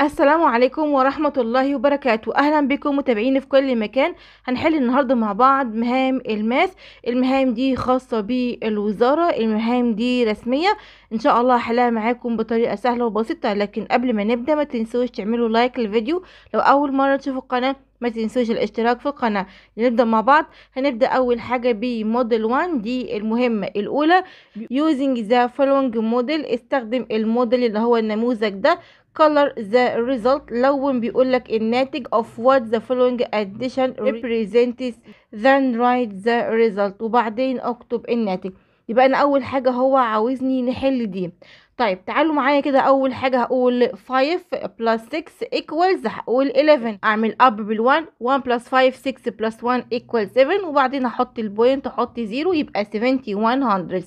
السلام عليكم ورحمة الله وبركاته أهلا بكم متابعين في كل مكان هنحل النهاردة مع بعض مهام الماس المهام دي خاصة بالوزارة المهام دي رسمية إن شاء الله هحلها معاكم بطريقة سهلة وبسيطة لكن قبل ما نبدأ ما تنسوش تعملوا لايك للفيديو لو أول مرة تشوفوا القناة ما تنسوش الاشتراك في القناة نبدأ مع بعض هنبدأ أول حاجة بموديل 1 دي المهمة الأولى using the following model استخدم الموديل اللي هو النموذج ده color the result لون بيقول لك الناتج of what the following addition represents then write the result وبعدين اكتب الناتج يبقى انا اول حاجة هو عاوزني نحل دي طيب تعالوا معايا كده اول حاجة هقول 5 plus 6 equals هقول 11 اعمل up بال1 1 plus 5 6 plus 1 equals 7 وبعدين احط البوينت احط 0 يبقى 71 hundreds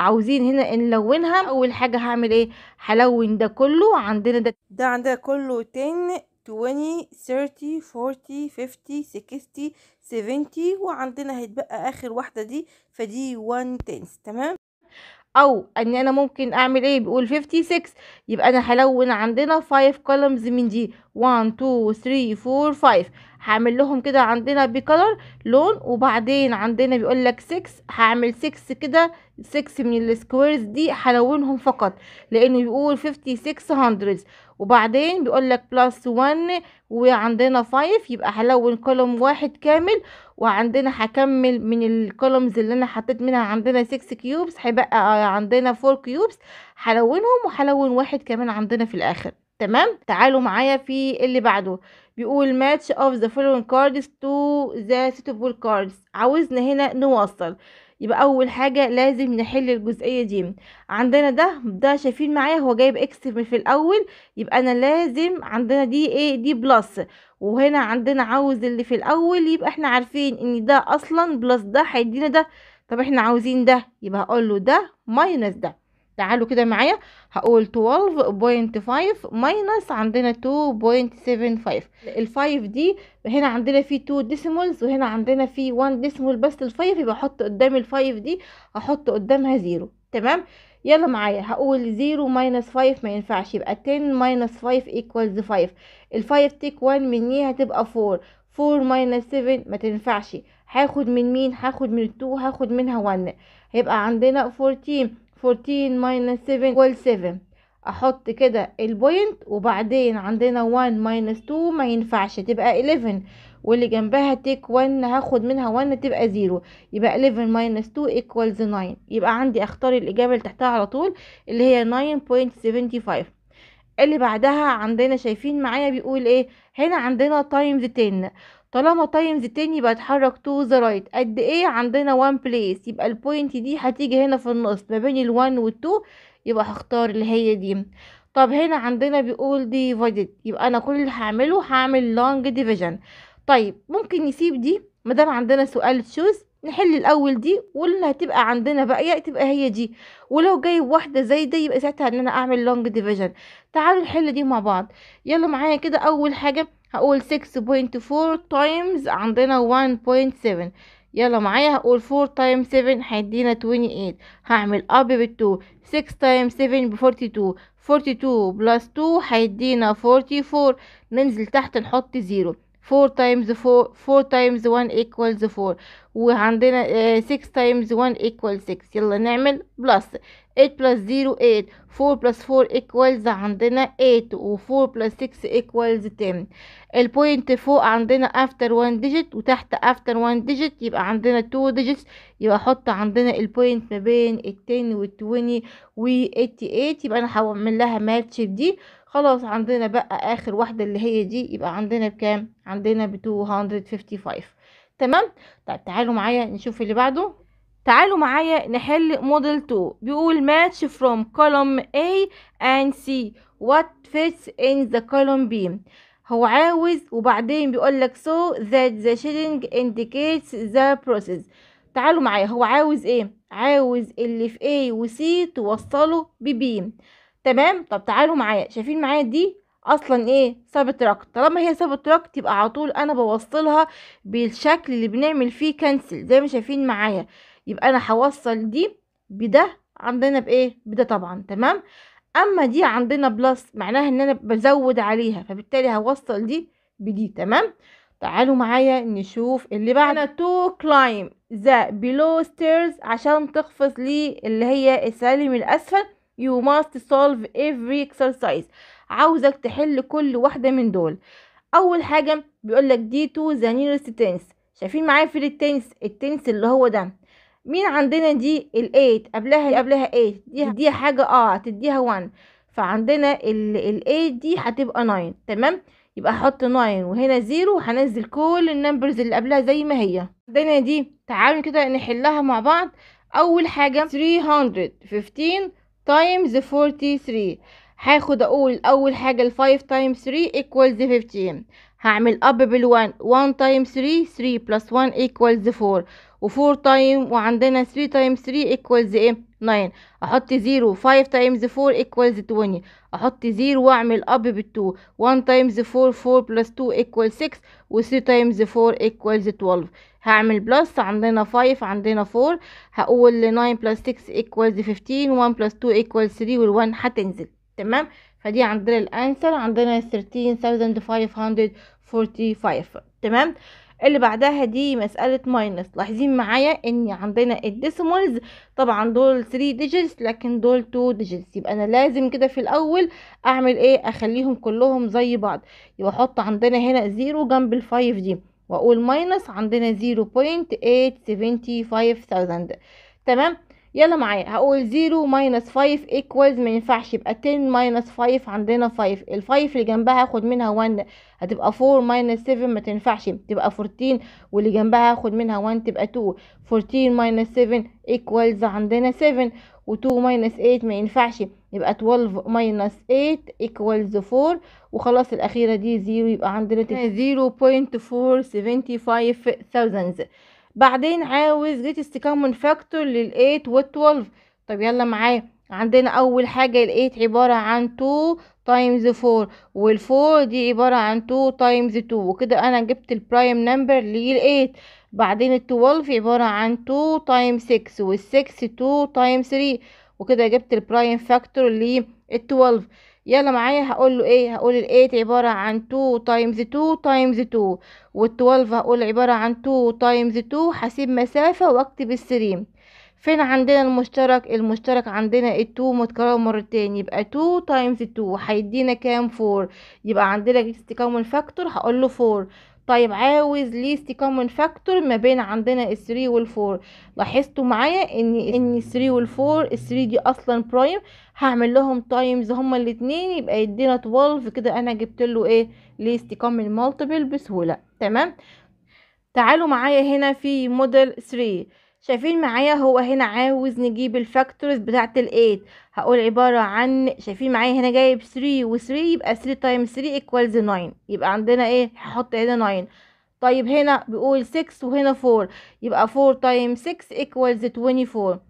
عاوزين هنا نلونها اول حاجه هعمل ايه هلون ده كله عندنا ده ده عندنا كله 10 20 30 40 50 60 70 وعندنا هيتبقى اخر واحده دي فدي 1 10 تمام او ان انا ممكن اعمل ايه بيقول 56 يبقى انا هلون عندنا 5 كولمز من دي 1 2 3 4 5 هعمل لهم كده عندنا بكلر لون وبعدين عندنا بيقول لك 6 هعمل 6 كده 6 من السكويرز دي هلونهم فقط لانه بيقول 5600 وبعدين بيقول لك بلس 1 وعندنا 5 يبقى هلون كولوم واحد كامل وعندنا هكمل من الكولومز اللي انا حطيت منها عندنا 6 كيوبس هيبقى عندنا 4 كيوبس هلونهم وهلون واحد كمان عندنا في الاخر تمام تعالوا معايا في اللي بعده بيقول ماتش اوف ذا فولوينج كاردز تو ذا سيتابل كاردز عاوزنا هنا نوصل يبقى اول حاجة لازم نحل الجزئية دي عندنا ده ده شايفين معايا هو جايب اكس في الاول يبقى انا لازم عندنا دي ايه دي بلس وهنا عندنا عاوز اللي في الاول يبقى احنا عارفين ان ده اصلا بلس ده هيدينا ده طب احنا عاوزين ده يبقى هقول له ده ماينس ده تعالوا كده معايا هقول 12.5 ماينس عندنا 2.75 الفايف دي هنا عندنا في 2 ديسيمولز وهنا عندنا في 1 ديسيمول بس الفايف يبقى احط قدام الفايف دي هحط قدامها زيرو تمام يلا معايا هقول 0 ماينس 5 ما ينفعش يبقى 10 ماينس 5 ايكوالز 5 ال 5 تيك 1 مني هتبقى 4 4 ماينس 7 ما تنفعش هاخد من مين هاخد من 2 هاخد منها 1 هيبقى عندنا 14 14 minus 7 equal 7 احط كده البوينت وبعدين عندنا 1 minus 2 ما ينفعش تبقى 11 واللي جنبها تيك 1 هاخد منها 1 تبقى 0 يبقى 11 minus 2 equals 9 يبقى عندي اختار الاجابه اللي تحتها على طول اللي هي 9.75 اللي بعدها عندنا شايفين معايا بيقول ايه هنا عندنا تايمز 10 طالما تايمز تاني يبقى اتحرك تو ذا رايت قد ايه عندنا وان بليس يبقى البوينت دي هتيجي هنا في النص ما بين الوان والتو يبقى هختار اللي هي دي طب هنا عندنا بيقول divided يبقى انا كل اللي هعمله هعمل لونج ديفيجن طيب ممكن نسيب دي مادام عندنا سؤال تشوز نحل الاول دي واللي هتبقى عندنا باقيه تبقى هي دي ولو جايب واحده زي دي يبقى ساعتها ان انا اعمل لونج ديفيجن تعالوا نحل دي مع بعض يلا معايا كده اول حاجه هقول 6.4 تايمز عندنا 1.7 يلا معايا هقول 4 تايم 7 هيدينا 28 هعمل اب ب 2 6 تايم 7 ب 42 42 بلس 2 هيدينا 44 ننزل تحت نحط 0 4 times 4 4 times 1 equals 4 وعندنا 6 آه, times 1 equals 6 يلا نعمل بلس 8 plus 0 8 4 plus 4 equals عندنا 8 و 4 plus 6 equals 10 البوينت فوق عندنا after 1 digit وتحت after 1 digit يبقى عندنا 2 digits يبقى حط عندنا البوينت ما بين 10 و 20 و 88 يبقى انا هعمل لها ماتش دي خلاص عندنا بقى اخر واحدة اللي هي دي يبقى عندنا بكام عندنا ب 255 تمام طيب تعالوا معايا نشوف اللي بعده تعالوا معايا نحل موديل 2 بيقول match from column A and C what fits in the column B هو عاوز وبعدين بيقول لك so that the shading indicates the process تعالوا معايا هو عاوز ايه عاوز اللي في A و C توصله ب B تمام طب تعالوا معايا شايفين معايا دي اصلا ايه سابت ركت طالما هي سابت ركت يبقى على طول انا بوصلها بالشكل اللي بنعمل فيه كنسل زي ما شايفين معايا يبقى انا هوصل دي بده عندنا بايه بده طبعا تمام اما دي عندنا بلس معناها ان انا بزود عليها فبالتالي هوصل دي بدي تمام تعالوا معايا نشوف اللي بعد تو كلايم ذا بيلو ستيرز عشان تقفز لي اللي هي السلالم الاسفل you must solve every exercise عاوزك تحل كل واحدة من دول أول حاجة بيقولك دي تو ذا nearest تنس شايفين معايا في التنس التنس اللي هو ده مين عندنا دي ال 8 قبلها قبلها ايت دي دي حاجة اه هتديها 1 فعندنا ال 8 دي هتبقى 9 تمام يبقى احط 9 وهنا 0 وهنزل كل النمبرز اللي قبلها زي ما هي عندنا دي تعالوا كده نحلها مع بعض اول حاجة 315 تايمز 43 هاخد اقول اول حاجة ال 5 تايمز 3 ايكوالز 15 هعمل اب بال1 1 تايمز 3 3 بلس 1 ايكوالز 4 و4 تايم وعندنا 3 تايمز 3 ايكوالز ايه 9 احط 0 5 تايمز 4 equals 20 احط 0 واعمل اب بال2 1 تايمز 4 4 بلس 2 equals 6 و 3 تايمز 4 equals 12 هعمل بلس عندنا 5 عندنا 4 هقول 9 بلس 6 equals 15 1 بلس 2 equals 3 وال1 هتنزل تمام فدي عندنا الانسر عندنا 13545 تمام اللي بعدها دي مسألة ماينس لاحظين معايا ان عندنا الديسمولز طبعا دول 3 ديجيتس لكن دول 2 ديجيتس يبقى انا لازم كده في الاول اعمل ايه اخليهم كلهم زي بعض يبقى احط عندنا هنا زيرو جنب الفايف دي واقول ماينس عندنا 0.875000 تمام يلا معايا هقول زيرو ماينس فايف ايكوالز ما ينفعش يبقى تن ماينس فايف عندنا فايف الفايف اللي جنبها هاخد منها ون هتبقى فور ماينس سيفن ما تنفعش تبقى فورتين واللي جنبها هاخد منها ون تبقى تو فورتين ماينس سيفن ايكوالز عندنا سيفن وتو ماينس ايت ما ينفعش يبقى 12 ماينس 8 ايكوالز 4 وخلاص الاخيره دي زيرو يبقى عندنا 0.475 ثاوزندز بعدين عاوز ريت استكمن فاكتور للايت والتوالف طب يلا معايا عندنا اول حاجة الايت عبارة عن 2 تايمز 4 والفور دي عبارة عن 2 تايمز 2 وكده انا جبت البرايم نمبر للايت بعدين التوالف عبارة عن 2 تايمز 6 والسكس 2 تايمز 3 وكده جبت البرايم فاكتور للتوالف يلا معايا هقول له ايه هقول ال8 عباره عن 2 تايمز 2 تايمز 2 وال12 هقول عباره عن 2 تايمز 2 هسيب مسافه واكتب ال3 فين عندنا المشترك المشترك عندنا ال2 متكرر مرتين يبقى 2 تايمز 2 هيدينا كام 4 يبقى عندنا تكون فاكتور هقول له 4 طيب عاوز ليست كومن فاكتور ما بين عندنا الثري والفور لاحظتوا معايا ان ان الثري والفور الثري دي اصلا برايم هعمل لهم تايمز هما الاتنين يبقى يدينا 12 كده انا جبت له ايه ليست كومن مالتيبل بسهوله تمام تعالوا معايا هنا في موديل 3 شايفين معايا هو هنا عاوز نجيب الفاكتورز بتاعه ال8 هقول عباره عن شايفين معايا هنا جايب 3 و3 يبقى 3 تايم 3 ايكوالز 9 يبقى عندنا ايه هحط هنا 9 طيب هنا بيقول 6 وهنا 4 يبقى 4 تايم 6 ايكوالز 24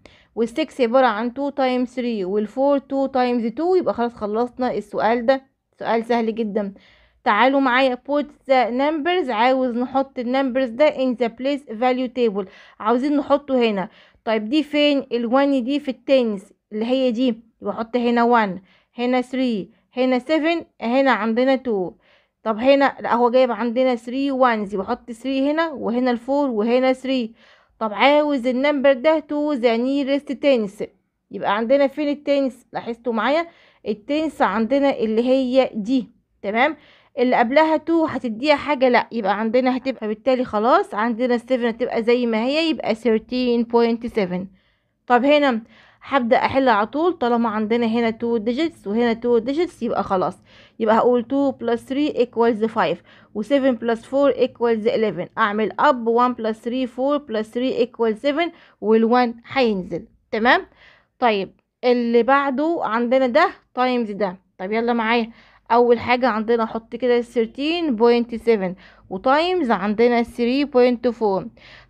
وال6 عبارة عن 2 تايم 3 وال4 2 تايمز 2 يبقى خلاص خلصنا السؤال ده سؤال سهل جدا تعالوا معايا put the numbers عاوز نحط numbers ده in the place value table عاوزين نحطه هنا طيب دي فين ال one دي في التنس اللي هي دي بحط هنا one هنا three هنا seven هنا عندنا two طب هنا لا هو جايب عندنا 3 1 بحط three هنا وهنا الفور وهنا three طب عاوز النمبر ده تو ذا نيرست تنس يبقى عندنا فين التنس لاحظتوا معايا التنس عندنا اللي هي دي تمام اللي قبلها تو هتديها حاجة لا يبقى عندنا هتبقى بالتالي خلاص عندنا 7 هتبقى زي ما هي يبقى 13.7 طب هنا هبدأ احل على طول طالما عندنا هنا 2 ديجيتس وهنا 2 ديجيتس يبقى خلاص يبقى هقول 2 بلس 3 ايكوالز 5 و 7 بلس 4 ايكوالز 11 اعمل اب 1 بلس 3 4 بلس 3 ايكوالز 7 وال1 هينزل تمام طيب اللي بعده عندنا ده تايمز ده طب يلا معايا اول حاجة عندنا احط كده 13.7 وتايمز عندنا 3.4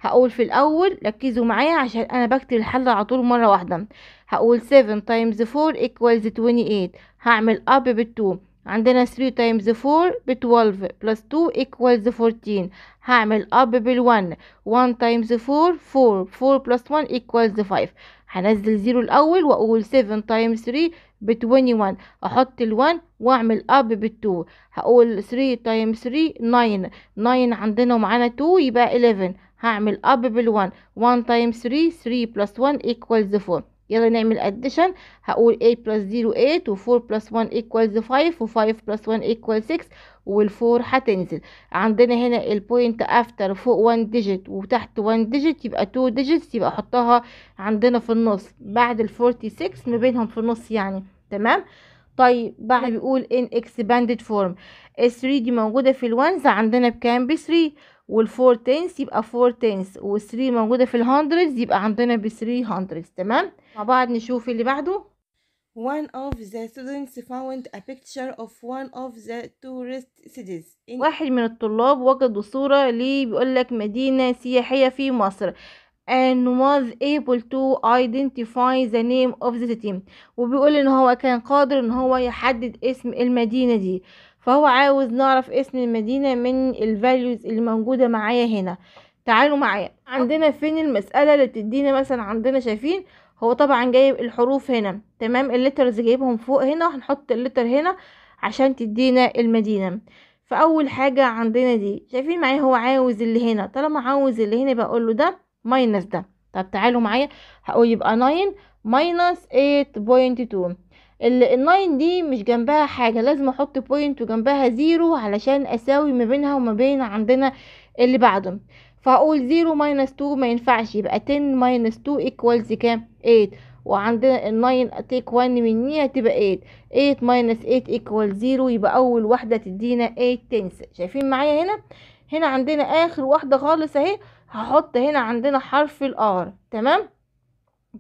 هقول في الاول ركزوا معايا عشان انا بكتب الحل على طول مرة واحدة هقول 7 تايمز 4 equals 28 هعمل اب بال2 عندنا 3 تايمز 4 ب 12 بلس 2 ايكوالز 14 هعمل اب بال 1 1 تايمز 4 4 4 بلس 1 ايكوالز 5 هنزل 0 الاول واقول 7 تايمز 3 ب21 احط ال1 واعمل اب بال2 هقول 3 تايم 3 9 9 عندنا ومعانا 2 يبقى 11 هعمل اب بال1 1 تايم 3 3 بلس 1 ايكوالز 4 يلا نعمل اديشن هقول 8 بلس 0 8 و4 بلس 1 ايكوالز 5 و5 بلس 1 ايكوال 6 وال4 هتنزل عندنا هنا البوينت افتر فوق 1 ديجيت وتحت 1 ديجيت يبقى 2 ديجيتس يبقى احطها عندنا في النص بعد ال46 ما بينهم في النص يعني تمام طيب بعد طيب. بيقول ان اكسباندد فورم ال 3 دي موجودة في الونز عندنا بكام ب 3 وال 4 تنس يبقى 4 تنس وال 3 موجودة في ال 100 يبقى عندنا ب 300 تمام مع بعض نشوف اللي بعده One of the students found a picture of one of the tourist cities. واحد من الطلاب وجد صورة ليه بيقول لك مدينة سياحية في مصر and was able to identify the name of the city وبيقول ان هو كان قادر ان هو يحدد اسم المدينة دي فهو عاوز نعرف اسم المدينة من ال values اللي موجودة معايا هنا تعالوا معايا عندنا فين المسألة اللي تدينا مثلا عندنا شايفين هو طبعا جايب الحروف هنا تمام الليترز جايبهم فوق هنا هنحط الليتر هنا عشان تدينا المدينة فاول حاجة عندنا دي شايفين معايا هو عاوز اللي هنا طالما عاوز اللي هنا بقول له ده ماينس ده طب تعالوا معايا هقول يبقى 9 ماينس 8.2 9 دي مش جنبها حاجة لازم احط بوينت وجنبها زيرو علشان اساوي ما بينها وما بين عندنا اللي بعده فهقول 0 ماينس 2 ما ينفعش يبقى 10 ماينس 2 ايكوالز كام 8 وعندنا ال 9 تيك 1 مني هتبقى 8 8 ماينس 8 ايكوال 0 يبقى اول واحده تدينا 8 تنس شايفين معايا هنا هنا عندنا اخر واحده خالص اهي هحط هنا عندنا حرف الار تمام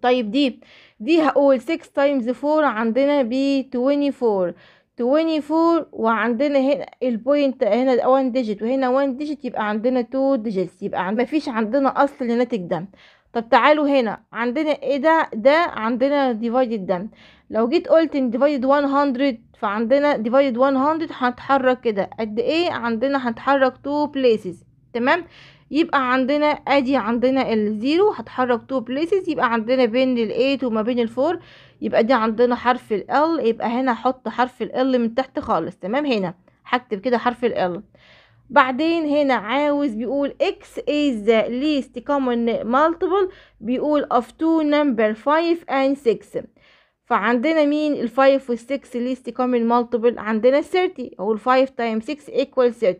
طيب دي دي هقول 6 تايمز 4 عندنا ب 24 24 وعندنا هنا البوينت هنا وان ديجيت وهنا وان ديجيت يبقى عندنا تو ديجيتس يبقى ما فيش عندنا اصل للناتج ده طب تعالوا هنا عندنا ايه ده ده عندنا ديفايدد ده لو جيت قلت ان ديفايدد 100 فعندنا ديفايدد 100 هتحرك كده قد ايه عندنا هتحرك تو بليسز تمام يبقى عندنا ادي عندنا الزيرو هتحرك تو بليسز يبقى عندنا بين الايت وما بين الفور يبقى دي عندنا حرف ال يبقى هنا هحط حرف ال من تحت خالص تمام هنا هكتب كده حرف ال بعدين هنا عاوز بيقول x is the least common multiple بيقول of two number 5 and 6 فعندنا مين ال 5 وال 6 least common multiple عندنا 30 اقول ال 5 times 6 equals 30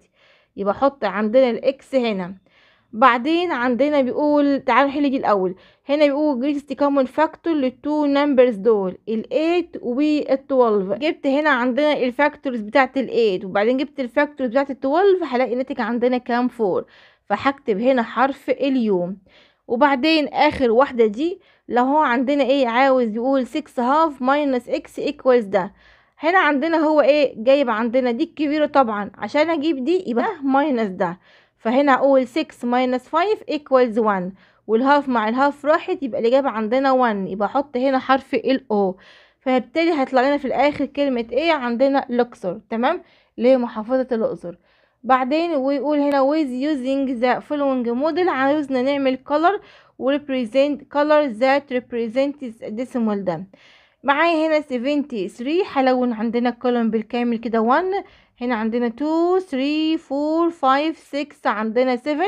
يبقى حط عندنا ال x هنا بعدين عندنا بيقول تعالوا نحل دي الاول هنا بيقول جريست كومن فاكتور للتو نمبرز دول ال8 وال12 جبت هنا عندنا الفاكتورز بتاعه ال8 وبعدين جبت الفاكتورز بتاعه ال12 هلاقي الناتج عندنا كام 4 فهكتب هنا حرف اليوم وبعدين اخر واحده دي لو هو عندنا ايه عاوز يقول 6 هاف ماينس اكس ايكوالز ده هنا عندنا هو ايه جايب عندنا دي الكبيره طبعا عشان اجيب دي يبقى ماينس ده فهنا اقول 6 minus 5 equals 1 والهاف مع الهاف راحت يبقى الإجابة عندنا 1 يبقى أحط هنا حرف ال O فبالتالي هيطلع لنا في الآخر كلمة ايه عندنا لوكسور تمام اللي هي محافظة الأقصر بعدين ويقول هنا with using the following model عاوزنا نعمل color و represent color that represents decimal ده معايا هنا 73 هلون عندنا الكولوم بالكامل كده 1 هنا عندنا 2 3 4 5 6 عندنا 7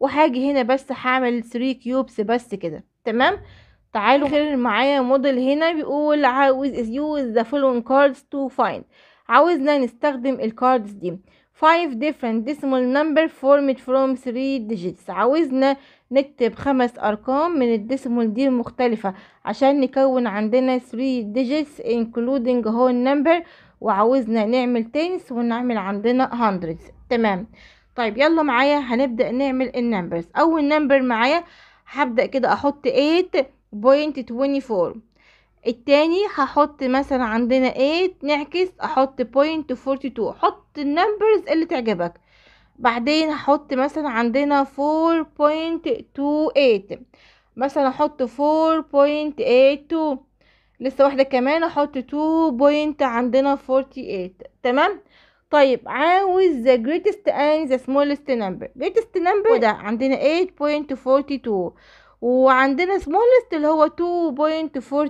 وهاجي هنا بس هعمل 3 كيوبس بس كده تمام تعالوا خير معايا موديل هنا بيقول عاوز use the following cards to find عاوزنا نستخدم الكاردز دي five different decimal number formed from three digits عاوزنا نكتب خمس ارقام من الديسيمال دي المختلفة عشان نكون عندنا three digits including whole number وعاوزنا نعمل tens ونعمل عندنا hundreds تمام طيب يلا معايا هنبدأ نعمل النمبرز اول نمبر معايا هبدأ كده احط eight point twenty four التاني هحط مثلا عندنا ايه نعكس احط بوينت فورتي تو حط النمبرز اللي تعجبك بعدين هحط مثلا عندنا 4.28 مثلا احط 4.82 لسه واحدة كمان احط 2 بوينت عندنا 48 تمام طيب عاوز the greatest and the smallest number greatest number وده عندنا 8.42 وعندنا smallest اللي هو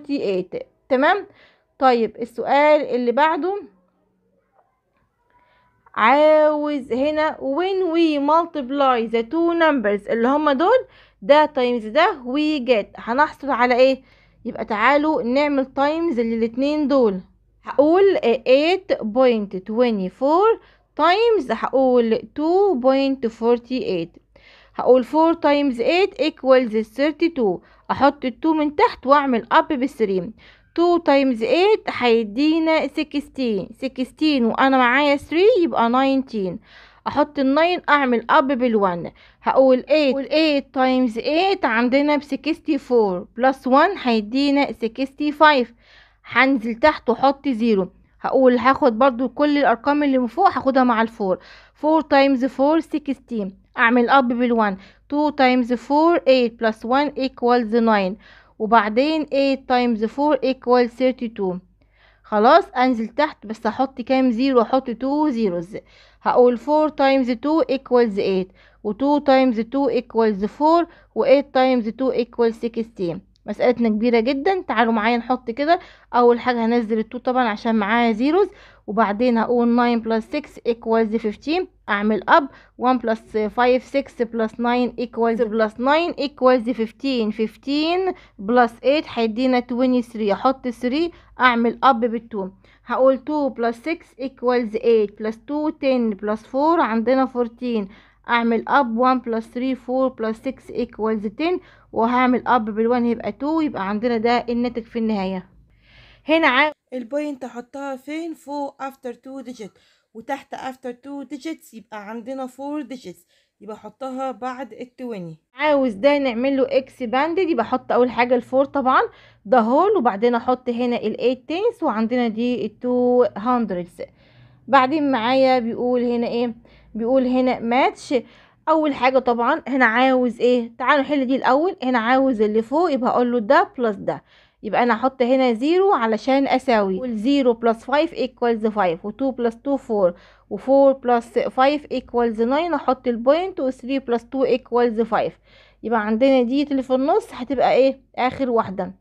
2.48 تمام طيب السؤال اللي بعده عاوز هنا when we multiply the two numbers اللي هما دول ده times ده we get هنحصل على ايه يبقى تعالوا نعمل تايمز للاتنين دول هقول 8.24 تايمز هقول 2.48 هقول 4 تايمز 8 ايكوالز 32 احط ال2 من تحت واعمل اب بال3 2 تايمز 8 هيدينا 16 16 وانا معايا 3 يبقى 19 احط ال 9 اعمل اب بال 1 هقول 8 8 تايمز 8 عندنا ب 64 بلس 1 هيدينا 65 هنزل تحت واحط 0 هقول هاخد برضو كل الارقام اللي من فوق هاخدها مع الفور 4 تايمز 4 16 اعمل اب بال1 2 تايمز 4 8 بلس 1 ايكوالز 9 وبعدين 8 تايمز 4 ايكوال 32 خلاص انزل تحت بس احط كام زيرو احط 2 زيروز هقول 4 تايمز 2 ايكوالز 8 و2 تايمز 2 ايكوالز 4 و8 تايمز 2 ايكوال 16 مسألتنا كبيرة جدا تعالوا معايا نحط كده اول حاجة هنزل التو طبعا عشان معايا زيروز وبعدين هقول 9 بلس 6 ايكوالز 15 اعمل اب 1 بلس 5 6 بلس 9 ايكوالز بلس 9 ايكوالز 15 15 بلس 8 هيدينا 23 احط 3 اعمل اب بال2 هقول 2 بلس 6 ايكوالز 8 بلس 2 10 بلس 4 عندنا 14 اعمل اب 1 بلس 3 4 بلس 6 ايكوالز 10 وهعمل اب بال1 يبقى 2 يبقى عندنا ده الناتج في النهايه هنا البوينت احطها فين فوق افتر 2 ديجيت وتحت افتر 2 ديجيتس يبقى عندنا 4 ديجيتس يبقى احطها بعد ال 20 عاوز ده نعمل له اكس اكسباندد يبقى احط اول حاجه الفور طبعا ده هول وبعدين احط هنا ال تنس وعندنا دي ال 200 بعدين معايا بيقول هنا ايه بيقول هنا ماتش اول حاجه طبعا هنا عاوز ايه تعالوا نحل دي الاول هنا عاوز اللي فوق يبقى اقول له ده بلس ده يبقى انا هحط هنا زيرو علشان اساوي 0 بلس 5 ايكوالز 5 و2 بلس 2 4 و4 بلس 5 ايكوالز 9 احط البوينت و3 بلس 2 ايكوالز 5 يبقى عندنا ديت اللي في النص هتبقى ايه اخر واحده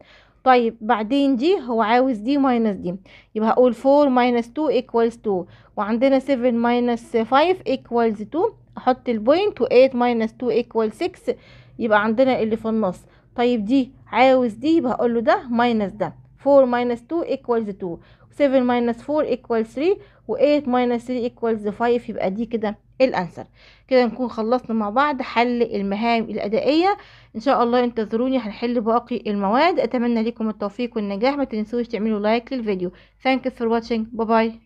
طيب بعدين دي هو عاوز دي ماينس دي يبقى هقول 4 ماينس 2 ايكوالز 2 وعندنا 7 ماينس 5 ايكوالز 2 احط البوينت و8 ماينس 2 ايكوالز 6 يبقى عندنا اللي في النص طيب دي عاوز دي يبقى هقول له ده ماينس ده 4 ماينس 2 ايكوالز 2 7 ماينس 4 ايكوالز 3 و8 ماينس 3 ايكوالز 5 يبقى دي كده الانسر كده نكون خلصنا مع بعض حل المهام الادائيه ان شاء الله انتظروني هنحل باقي المواد اتمنى لكم التوفيق والنجاح ما تنسوش تعملوا لايك للفيديو ثانك فور واتشنج باي باي